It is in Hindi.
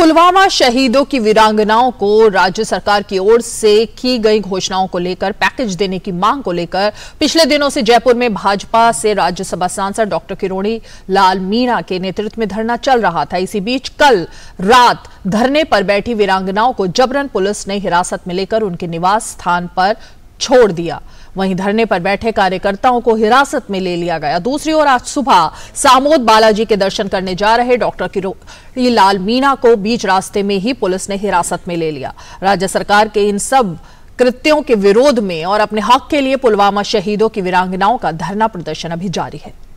पुलवामा शहीदों की वीरांगनाओं को राज्य सरकार की ओर से की गई घोषणाओं को लेकर पैकेज देने की मांग को लेकर पिछले दिनों से जयपुर में भाजपा से राज्यसभा सांसद डॉक्टर किरोड़ी लाल मीणा के नेतृत्व में धरना चल रहा था इसी बीच कल रात धरने पर बैठी वीरांगनाओं को जबरन पुलिस ने हिरासत में लेकर उनके निवास स्थान पर छोड़ दिया वहीं धरने पर बैठे कार्यकर्ताओं को हिरासत में ले लिया गया दूसरी ओर आज सुबह सामोद बालाजी के दर्शन करने जा रहे डॉक्टर किरोड़ी लाल मीणा को बीच रास्ते में ही पुलिस ने हिरासत में ले लिया राज्य सरकार के इन सब कृत्यों के विरोध में और अपने हक के लिए पुलवामा शहीदों की वीरांगनाओं का धरना प्रदर्शन अभी जारी है